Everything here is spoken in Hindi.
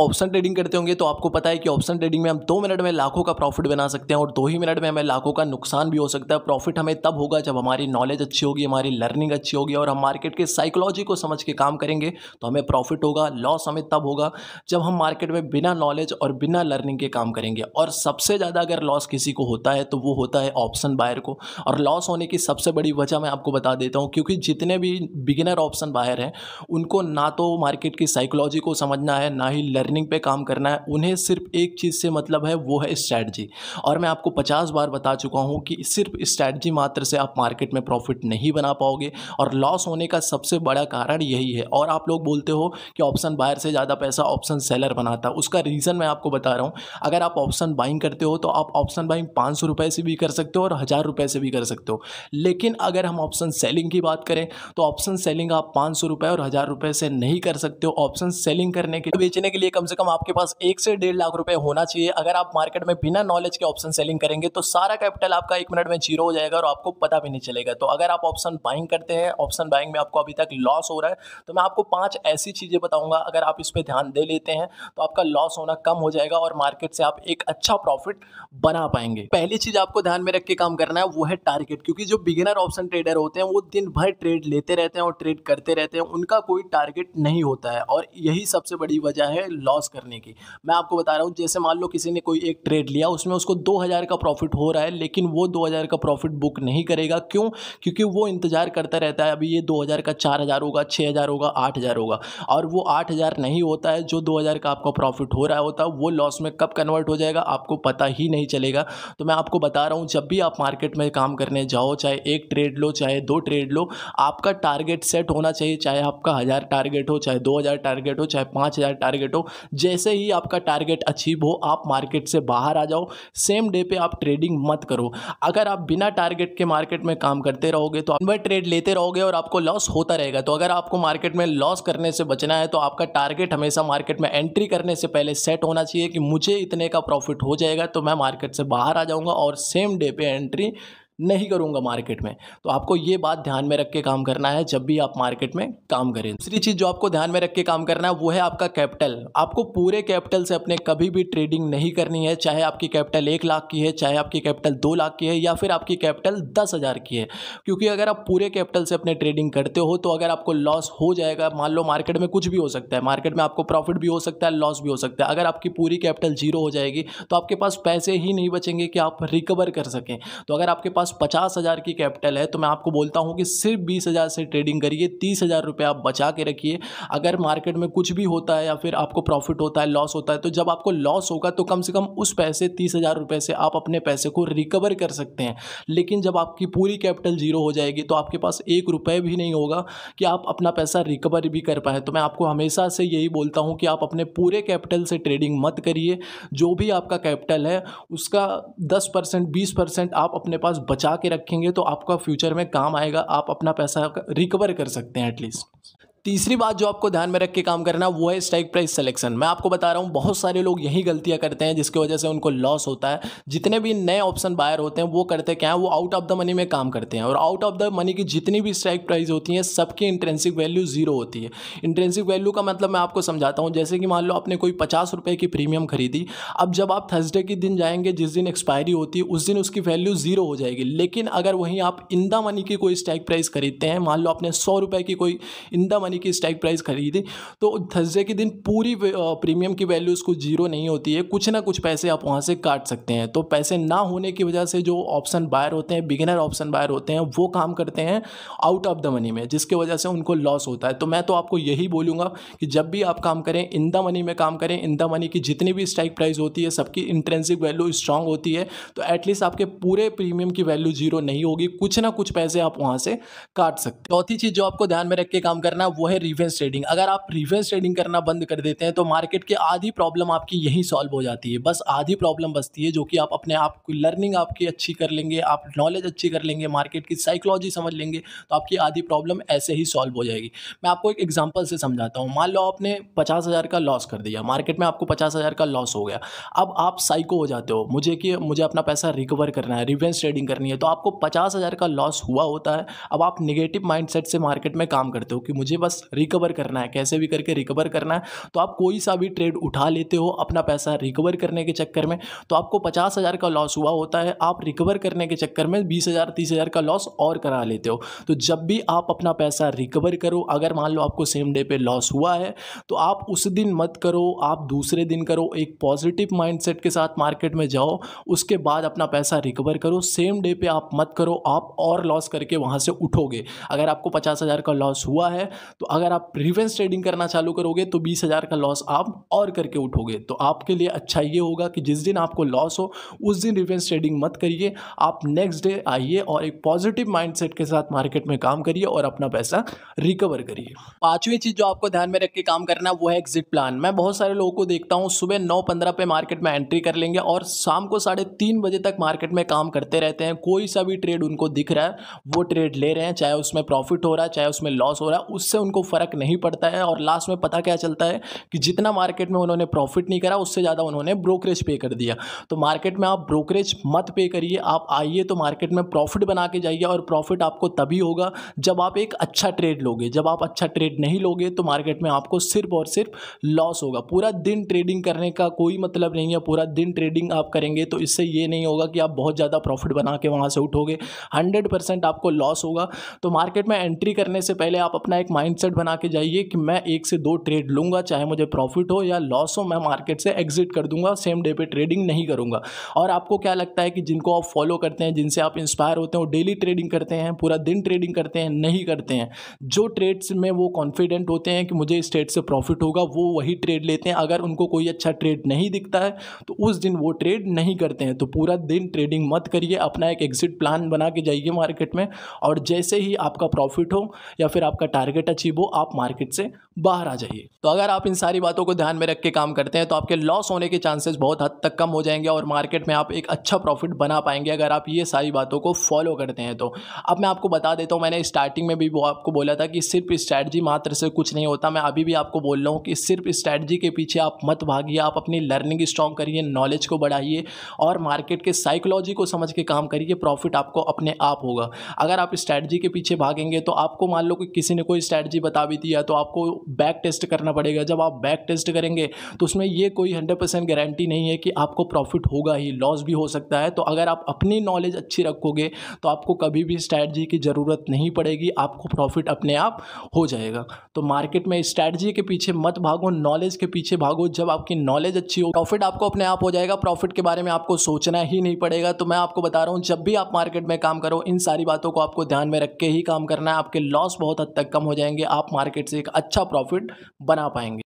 ऑप्शन ट्रेडिंग करते होंगे तो आपको पता है कि ऑप्शन ट्रेडिंग में हम दो मिनट में लाखों का प्रॉफिट बना सकते हैं और दो ही मिनट में हमें लाखों का नुकसान भी हो सकता है प्रॉफिट हमें तब होगा जब हमारी नॉलेज अच्छी होगी हमारी लर्निंग अच्छी होगी और हम मार्केट के साइकोलॉजी को समझ के काम करेंगे तो हमें प्रॉफिट होगा लॉस हमें तब होगा जब हम मार्केट में बिना नॉलेज और बिना लर्निंग के काम करेंगे और सबसे ज़्यादा अगर लॉस किसी को होता है तो वो होता है ऑप्शन बायर को और लॉस होने की सबसे बड़ी वजह मैं आपको बता देता हूँ क्योंकि जितने भी बिगिनर ऑप्शन बायर हैं उनको ना तो मार्केट की साइकोलॉजी को समझना है ना ही लर्निंग पे काम करना है उन्हें सिर्फ एक चीज़ से मतलब है वो है स्ट्रैटजी और मैं आपको पचास बार बता चुका हूँ कि सिर्फ स्ट्रैटजी मात्र से आप मार्केट में प्रॉफिट नहीं बना पाओगे और लॉस होने का सबसे बड़ा कारण यही है और आप लोग बोलते हो कि ऑप्शन बायर से ज़्यादा पैसा ऑप्शन सेलर बनाता है उसका रीज़न मैं आपको बता रहा हूँ अगर आप ऑप्शन बाइंग करते हो तो आप ऑप्शन बाइंग पाँच सौ से भी कर सकते हो और हज़ार से भी कर सकते हो लेकिन अगर हम ऑप्शन सेलिंग की बात करें तो ऑप्शन सेलिंग आप पाँच सौ और हज़ार से नहीं कर सकते हो ऑप्शन सेलिंग करने के बेचने के लिए कम से कम आपके पास एक से डेढ़ लाख रुपए होना चाहिए अगर आप मार्केट में बिना नॉलेज के ऑप्शन सेलिंग करेंगे तो सारा कैपिटल आपका एक मिनट में जीरो हो जाएगा और आपको पता भी नहीं चलेगा तो अगर आप ऑप्शन बाइंग करते हैं ऑप्शन बाइंग में आपको अभी तक लॉस हो रहा है तो मैं आपको पाँच ऐसी चीज़ें बताऊँगा अगर आप इस पर ध्यान दे लेते हैं तो आपका लॉस होना कम हो जाएगा और मार्केट से आप एक अच्छा प्रॉफिट बना पाएंगे पहली चीज़ आपको ध्यान में रख के काम करना है वो है टारगेट क्योंकि जो बिगिनर ऑप्शन ट्रेडर होते हैं वो दिन भर ट्रेड लेते रहते हैं और ट्रेड करते रहते हैं उनका कोई टारगेट नहीं होता है और यही सबसे बड़ी वजह है लॉस करने की मैं आपको बता रहा हूँ जैसे मान लो किसी ने कोई एक ट्रेड लिया उसमें उसको दो हज़ार का प्रॉफिट हो रहा है लेकिन वो दो हज़ार का प्रॉफिट बुक नहीं करेगा क्यों क्योंकि वो इंतजार करता रहता है अभी ये दो हज़ार का चार हज़ार होगा छः हज़ार होगा आठ हज़ार होगा और वो आठ हज़ार नहीं होता है जो दो हज़ार का आपका प्रॉफिट हो रहा होता है वो लॉस में कब कन्वर्ट हो जाएगा आपको पता ही नहीं चलेगा तो मैं आपको बता रहा हूँ जब भी आप मार्केट में काम करने जाओ चाहे एक ट्रेड लो चाहे दो ट्रेड लो आपका टारगेट सेट होना चाहिए चाहे आपका हज़ार टारगेट हो चाहे दो हज़ार टारगेट हो चाहे पाँच हज़ार टारगेट हो जैसे ही आपका टारगेट अचीव हो आप मार्केट से बाहर आ जाओ सेम डे पे आप ट्रेडिंग मत करो अगर आप बिना टारगेट के मार्केट में काम करते रहोगे तो आप ट्रेड लेते रहोगे और आपको लॉस होता रहेगा तो अगर आपको मार्केट में लॉस करने से बचना है तो आपका टारगेट हमेशा मार्केट में एंट्री करने से पहले सेट होना चाहिए कि मुझे इतने का प्रॉफिट हो जाएगा तो मैं मार्केट से बाहर आ जाऊँगा और सेम डे पर एंट्री नहीं करूंगा मार्केट में तो आपको ये बात ध्यान में रख के काम करना है जब भी आप मार्केट में काम करें दूसरी चीज़ जो आपको ध्यान में रख के काम करना है वो है आपका कैपिटल आपको पूरे कैपिटल से अपने कभी भी ट्रेडिंग नहीं करनी है चाहे आपकी कैपिटल एक लाख की है चाहे आपकी कैपिटल दो लाख की है या फिर आपकी कैपिटल दस हज़ार की है क्योंकि अगर आप पूरे कैपिटल से अपने ट्रेडिंग करते हो तो अगर आपको लॉस हो जाएगा मान लो मार्केट में कुछ भी हो सकता है मार्केट में आपको प्रॉफिट भी हो सकता है लॉस भी हो सकता है अगर आपकी पूरी कैपिटल जीरो हो जाएगी तो आपके पास पैसे ही नहीं बचेंगे कि आप रिकवर कर सकें तो अगर आपके पास पास पचास हज़ार की कैपिटल है तो मैं आपको बोलता हूँ कि सिर्फ बीस हज़ार से ट्रेडिंग करिए तीस हज़ार रुपये आप बचा के रखिए अगर मार्केट में कुछ भी होता है या फिर आपको प्रॉफिट होता है लॉस होता है तो जब आपको लॉस होगा तो कम से कम उस पैसे तीस हज़ार रुपये से आप अपने पैसे को रिकवर कर सकते हैं लेकिन जब आपकी पूरी कैपिटल जीरो हो जाएगी तो आपके पास एक रुपये भी नहीं होगा कि आप अपना पैसा रिकवर भी कर पाए तो मैं आपको हमेशा से यही बोलता हूँ कि आप अपने पूरे कैपिटल से ट्रेडिंग मत करिए जो भी आपका कैपिटल है उसका दस परसेंट परसेंट आप अपने पास बचा के रखेंगे तो आपका फ्यूचर में काम आएगा आप अपना पैसा रिकवर कर सकते हैं एटलीस्ट तीसरी बात जो आपको ध्यान में रख के काम करना वो है स्ट्राइक प्राइस सिलेक्शन मैं आपको बता रहा हूँ बहुत सारे लोग यही गलतियाँ करते हैं जिसकी वजह से उनको लॉस होता है जितने भी नए ऑप्शन बायर होते हैं वो करते क्या है वो आउट ऑफ द मनी में काम करते हैं और आउट ऑफ द मनी की जितनी भी स्ट्राइक प्राइस होती है सबकी इंट्रेंसिक वैल्यू जीरो होती है इंट्रेंसिक वैल्यू का मतलब मैं आपको समझाता हूँ जैसे कि मान लो आपने कोई पचास की प्रीमियम खरीदी अब जब आप थर्सडे के दिन जाएंगे जिस दिन एक्सपायरी होती है उस दिन उसकी वैल्यू जीरो हो जाएगी लेकिन अगर वहीं आप इंदा मनी की कोई स्ट्राइक प्राइस खरीदते हैं मान लो आपने सौ की कोई इंदा मनी कंपनी की स्टैक प्राइस खरीदी तो थर्सडे के दिन पूरी प्रीमियम की वैल्यू उसको जीरो नहीं होती है कुछ ना कुछ पैसे आप वहाँ से काट सकते हैं तो पैसे ना होने की वजह से जो ऑप्शन बायर होते हैं बिगिनर ऑप्शन बायर होते हैं वो काम करते हैं आउट ऑफ द मनी में जिसके वजह से उनको लॉस होता है तो मैं तो आपको यही बोलूँगा कि जब भी आप काम करें इन द मनी में काम करें इन द मनी की जितनी भी स्ट्राइक प्राइस होती है सबकी इंट्रेंसिक वैल्यू स्ट्रांग होती है तो एटलीस्ट आपके पूरे प्रीमियम की वैल्यू जीरो नहीं होगी कुछ ना कुछ पैसे आप वहाँ से काट सकते चौथी चीज़ जो आपको ध्यान में रख के काम करना है वो वो है रिवर्स ट्रेडिंग अगर आप रिवर्स ट्रेडिंग करना बंद कर देते हैं तो मार्केट की आधी प्रॉब्लम आपकी यहीं सॉल्व हो जाती है बस आधी प्रॉब्लम बचती है जो कि आप अपने आप की लर्निंग आपकी अच्छी कर लेंगे आप नॉलेज अच्छी कर लेंगे मार्केट की साइकोलॉजी समझ लेंगे तो आपकी आधी प्रॉब्लम ऐसे ही सॉल्व हो जाएगी मैं आपको एक एग्जाम्पल से समझाता हूँ मान लो आपने पचास हज़ार का लॉस कर दिया मार्केट में आपको पचास हज़ार का लॉस हो गया अब आप साइको हो जाते हो मुझे कि मुझे अपना पैसा रिकवर करना है रिवेंस ट्रेडिंग करनी है तो आपको पचास हज़ार का लॉस हुआ होता है अब आप निगेटिव माइंड से मार्केट में काम करते हो कि मुझे बस बस रिकवर करना है कैसे भी करके रिकवर करना है तो आप कोई सा भी ट्रेड उठा लेते हो अपना पैसा रिकवर करने के चक्कर में तो आपको पचास हज़ार का लॉस हुआ होता है आप रिकवर करने के चक्कर में बीस हज़ार तीस हज़ार का लॉस और करा लेते हो तो जब भी आप अपना पैसा रिकवर करो अगर मान लो आपको सेम डे पे लॉस हुआ है तो आप उस दिन मत करो आप दूसरे दिन करो एक पॉजिटिव माइंडसेट के साथ मार्केट में जाओ उसके बाद अपना पैसा रिकवर करो सेम डे पे आप मत करो आप और लॉस करके वहाँ से उठोगे अगर आपको पचास हज़ार का लॉस हुआ है तो अगर आप प्रीवेंस ट्रेडिंग करना चालू करोगे तो बीस हज़ार का लॉस आप और करके उठोगे तो आपके लिए अच्छा ये होगा कि जिस दिन आपको लॉस हो उस दिन रिवेंस ट्रेडिंग मत करिए आप नेक्स्ट डे आइए और एक पॉजिटिव माइंडसेट के साथ मार्केट में काम करिए और अपना पैसा रिकवर करिए पांचवी चीज़ जो आपको ध्यान में रख के काम करना है वो है एग्जिट प्लान मैं बहुत सारे लोगों को देखता हूँ सुबह नौ पंद्रह पे मार्केट में एंट्री कर लेंगे और शाम को साढ़े तीन बजे तक मार्केट में काम करते रहते हैं कोई सा भी ट्रेड उनको दिख रहा है वो ट्रेड ले रहे हैं चाहे उसमें प्रॉफिट हो रहा है चाहे उसमें लॉस हो रहा है उससे उनको फ़र्क नहीं पड़ता है और लास्ट में पता क्या चलता है कि जितना मार्केट में उन्होंने प्रॉफिट नहीं करा उससे ज़्यादा उन्होंने ब्रोकरेज पे कर दिया तो मार्केट में आप ब्रोकरेज मत पे करिए आप आइए तो मार्केट में प्रॉफिट बना के जाइए और प्रॉफिट आपको तभी होगा जब आप एक अच्छा ट्रेड लोगे जब आप अच्छा ट्रेड नहीं लोगे तो मार्केट में आपको सिर्फ और सिर्फ लॉस होगा पूरा दिन ट्रेडिंग करने का कोई मतलब नहीं है पूरा दिन ट्रेडिंग आप करेंगे तो इससे ये नहीं होगा कि आप बहुत ज़्यादा प्रॉफिट बना के वहाँ से उठोगे हंड्रेड आपको लॉस होगा तो मार्केट में एंट्री करने से पहले आप अपना एक माइंड माइंडसेट बना के जाइए कि मैं एक से दो ट्रेड लूँगा चाहे मुझे प्रॉफिट हो या लॉस हो मैं मार्केट से एग्जिट कर दूंगा सेम डे पे ट्रेडिंग नहीं करूँगा और आपको क्या लगता है कि जिनको आप फॉलो करते हैं जिनसे आप इंस्पायर होते हैं वो डेली ट्रेडिंग करते हैं पूरा दिन ट्रेडिंग करते हैं नहीं करते हैं जो ट्रेड्स में वो कॉन्फिडेंट होते हैं कि मुझे इस ट्रेड से प्रॉफिट होगा वो वही ट्रेड लेते हैं अगर उनको कोई अच्छा ट्रेड नहीं दिखता है तो उस दिन वो ट्रेड नहीं करते हैं तो पूरा दिन ट्रेडिंग मत करिए अपना एक एग्जिट प्लान बना के जाइए मार्केट में और जैसे ही आपका प्रॉफिट हो या फिर आपका टारगेट अचीव अचीव हो आप मार्केट से बाहर आ जाइए तो अगर आप इन सारी बातों को ध्यान में रख के काम करते हैं तो आपके लॉस होने के चांसेस बहुत हद तक कम हो जाएंगे और मार्केट में आप एक अच्छा प्रॉफिट बना पाएंगे अगर आप ये सारी बातों को फॉलो करते हैं तो अब मैं आपको बता देता हूँ मैंने स्टार्टिंग में भी वो आपको बोला था कि सिर्फ स्ट्रैटजी मात्र से कुछ नहीं होता मैं अभी भी आपको बोल रहा हूँ कि सिर्फ स्ट्रैटजी के पीछे आप मत भागिए आप अपनी लर्निंग स्ट्रॉन्ग करिए नॉलेज को बढ़ाइए और मार्केट के साइकोलॉजी को समझ के काम करिए प्रॉफिट आपको अपने आप होगा अगर आप स्ट्रैटजी के पीछे भागेंगे तो आपको मान लो कि किसी ने कोई स्ट्रैटजी एनर्जी बता भी दिया तो आपको बैक टेस्ट करना पड़ेगा जब आप बैक टेस्ट करेंगे तो उसमें ये कोई हंड्रेड परसेंट गारंटी नहीं है कि आपको प्रॉफिट होगा ही लॉस भी हो सकता है तो अगर आप अपनी नॉलेज अच्छी रखोगे तो आपको कभी भी स्ट्रैटजी की ज़रूरत नहीं पड़ेगी आपको प्रॉफिट अपने आप हो जाएगा तो मार्केट में स्ट्रैटजी के पीछे मत भागो नॉलेज के पीछे भागो जब आपकी नॉलेज अच्छी हो प्रॉफिट आपको अपने आप हो जाएगा प्रॉफिट के बारे में आपको सोचना ही नहीं पड़ेगा तो मैं आपको बता रहा हूँ जब भी आप मार्केट में काम करो इन सारी बातों को आपको ध्यान में रख के ही काम करना है आपके लॉस बहुत हद तक कम हो जाएंगे आप मार्केट से एक अच्छा प्रॉफिट बना पाएंगे